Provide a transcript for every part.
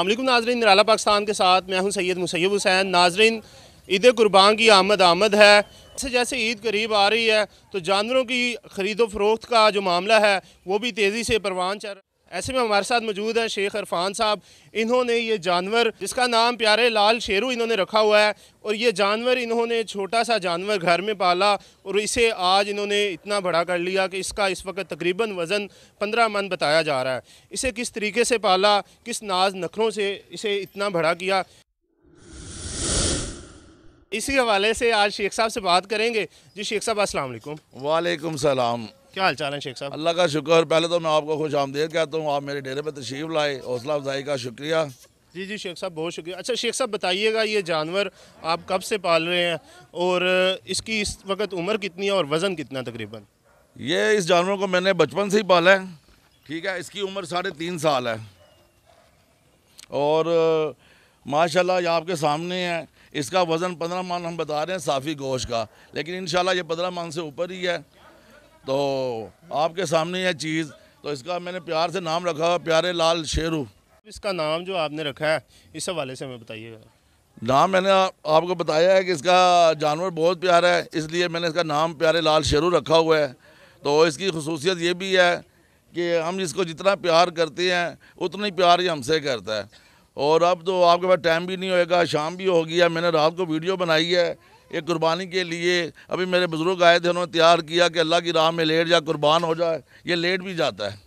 अल्लाम नाजरन निराला पाकिस्तान के साथ मैं हूँ सैयद मुसैब हुसैन नाजरन ईद कुर्बान की आमद आमद है जैसे जैसे ईद करीब आ रही है तो जानवरों की ख़रीदो फरोख्त का जो मामला है वो भी तेज़ी से परवान चल ऐसे में हमारे साथ मौजूद हैं शेख अरफान साहब इन्होंने ये जानवर जिसका नाम प्यारे लाल शेरू इन्होंने रखा हुआ है और ये जानवर इन्होंने छोटा सा जानवर घर में पाला और इसे आज इन्होंने इतना बड़ा कर लिया कि इसका इस वक्त तकरीबन वज़न पंद्रह मन बताया जा रहा है इसे किस तरीके से पाला किस नाज नखरों से इसे इतना बड़ा किया इसी हवाले से आज शेख साहब से बात करेंगे जी शेख साहब असल वालेकुम सलाम क्या हाल चाल है शेख साहब अल्लाह का शुक्र पहले तो मैं आपको खुश आमदेद कहता हूँ आप मेरे डेरे पर तशरीफ़ लाए हौसला अफजाई का शुक्रिया जी जी शेख साहब बहुत शुक्रिया अच्छा शेख साहब बताइएगा ये जानवर आप कब से पाल रहे हैं और इसकी इस वक्त उम्र कितनी है और वज़न कितना तकरीबन ये इस जानवर को मैंने बचपन से ही पाला है ठीक है इसकी उम्र साढ़े तीन साल है और माशाल्लाह ये आपके सामने है इसका वज़न पंद्रह मान हम बता रहे हैं साफ़ी गोश का लेकिन इन ये पंद्रह मान से ऊपर ही है तो आपके सामने यह चीज़ तो इसका मैंने प्यार से नाम रखा हुआ प्यारे लाल शेरू इसका नाम जो आपने रखा है इस हवाले से हमें बताइएगा नाम मैंने आ, आपको बताया है कि इसका जानवर बहुत प्यारा है इसलिए मैंने इसका नाम प्यारे लाल शेरू रखा हुआ है तो इसकी खसूसियत ये भी है कि हम इसको जितना प्यार करते हैं उतना ही प्यार ही हमसे करता है और अब तो आपके पास टाइम भी नहीं होएगा शाम भी होगी है मैंने रात को वीडियो बनाई है ये कुर्बानी के लिए अभी मेरे बुज़ुर्ग आए थे उन्होंने तैयार किया कि अल्लाह की राह में लेट जा कुर्बान हो जाए ये लेट भी जाता है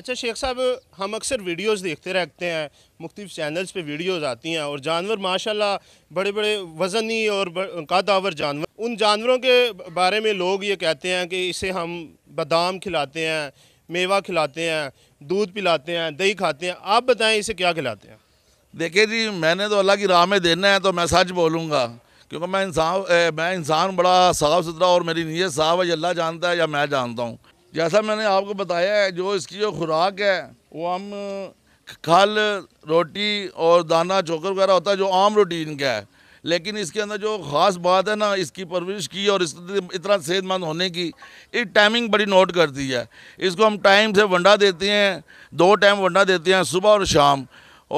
अच्छा शेख साहब हम अक्सर वीडियोस देखते रहते हैं मुख्तफ चैनल्स पे वीडियोस आती हैं और जानवर माशाल्लाह बड़े बड़े वज़नी और कादावर जानवर उन जानवरों के बारे में लोग ये कहते हैं कि इसे हम बादाम खिलाते हैं मेवा खिलाते हैं दूध पिलाते हैं दही खाते हैं आप बताएं इसे क्या खिलाते हैं देखिए जी मैंने तो अल्लाह की राह में देना है तो मैं सच बोलूँगा क्योंकि मैं इंसान मैं इंसान बड़ा साफ सुथरा और मेरी नीयत साफ है अल्लाह जानता है या मैं जानता हूँ जैसा मैंने आपको बताया है जो इसकी जो खुराक है वो हम खल रोटी और दाना चोकर वगैरह होता है जो आम रूटीन का है लेकिन इसके अंदर जो ख़ास बात है ना इसकी परवरिश की और इस इतना सेहतमंद होने की एक टाइमिंग बड़ी नोट करती है इसको हम टाइम से वंडा देते हैं दो टाइम वंडा देते हैं सुबह और शाम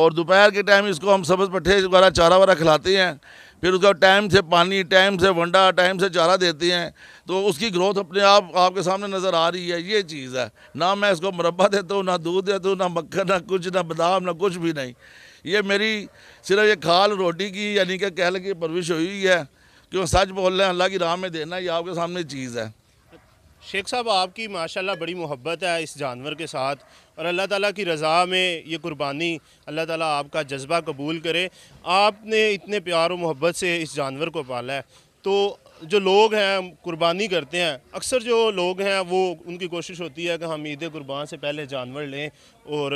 और दोपहर के टाइम इसको हम सब्ज़ पट्ठे वगैरह चारा वगैरह खिलाते हैं फिर उसका टाइम से पानी टाइम से वंडा टाइम से चारा देते हैं तो उसकी ग्रोथ अपने आप आपके सामने नज़र आ रही है ये चीज़ है ना मैं इसको मुरबा देता हूँ ना दूध देता हूँ ना मक्खन ना कुछ ना बादाम ना कुछ भी नहीं ये मेरी सिर्फ ये खाल रोटी की यानी कि कह की परविश हुई है क्यों सच बोल रहे हैं अल्लाह की राह में देना ये आपके सामने चीज़ है शेख साहब आपकी माशाल्लाह बड़ी मोहब्बत है इस जानवर के साथ और अल्लाह ताला की रज़ा में ये कुर्बानी अल्लाह ताला आपका जज्बा कबूल करे आपने इतने प्यार और मोहब्बत से इस जानवर को पाला है तो जो लोग हैं कुर्बानी करते हैं अक्सर जो लोग हैं वो उनकी कोशिश होती है कि हम ईद कुर्बान से पहले जानवर लें और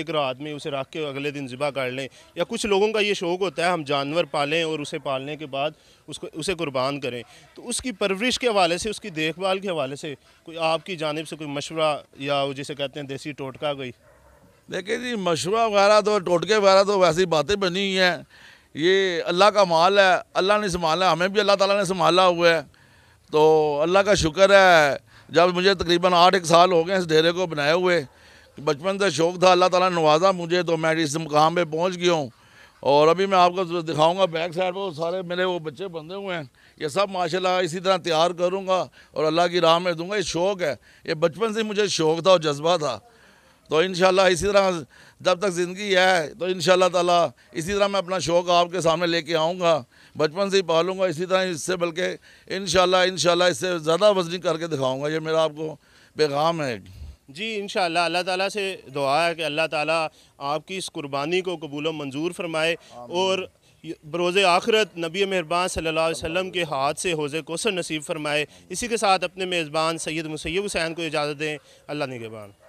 एक रात में उसे रख के अगले दिन ज़िबा कर लें या कुछ लोगों का ये शौक़ होता है हम जानवर पालें और उसे पालने के बाद उसको उसे कुर्बान करें तो उसकी परवरिश के हवाले से उसकी देखभाल के हवाले से कोई आपकी जानब से कोई मशवरा या जिसे कहते हैं देसी टोटका कोई देखिए जी मशवरा वगैरह तो टोटके वगैरह तो वैसी बातें बनी हुई हैं ये अल्लाह का माल है अल्लाह ने संभाला हमें भी अल्लाह ताला ने संभाला हुआ है तो अल्लाह का शुक्र है जब मुझे तकरीबन आठ एक साल हो गए इस डेरे को बनाए हुए बचपन से शौक़ था अल्लाह ताला ने नवाजा मुझे तो मैं इस मुकाम पे पहुंच गया हूँ और अभी मैं आपको दिखाऊंगा बैक साइड पर सारे मेरे वो बच्चे बंधे हुए हैं ये सब माशाल्लाह इसी तरह तैयार करूँगा और अल्लाह की राह में दूंगा ये शौक़ है ये बचपन से मुझे शौक़ था और जज्बा था तो इन इसी तरह जब तक ज़िंदगी है तो इन ताला इसी तरह मैं अपना शौक़ आपके सामने लेके आऊँगा बचपन से ही पालूँगा इसी तरह इससे बल्कि इन शाला इन इससे ज़्यादा वजनी करके दिखाऊँगा ये मेरा आपको पैगाम है जी इन अल्लाह ताला से दुआ है कि अल्लाह ताला आपकी इस कुर्बानी को कबूल मंजूर फरमाए और बरोज़ आखरत नबी मेहरबान सल्ला वसम के हाथ से हौज़ कोसर नसीब फरमाए इसी के साथ अपने मेज़बान सैद मुसैब हुसैन को इजाज़त दें अल्लाह निगबान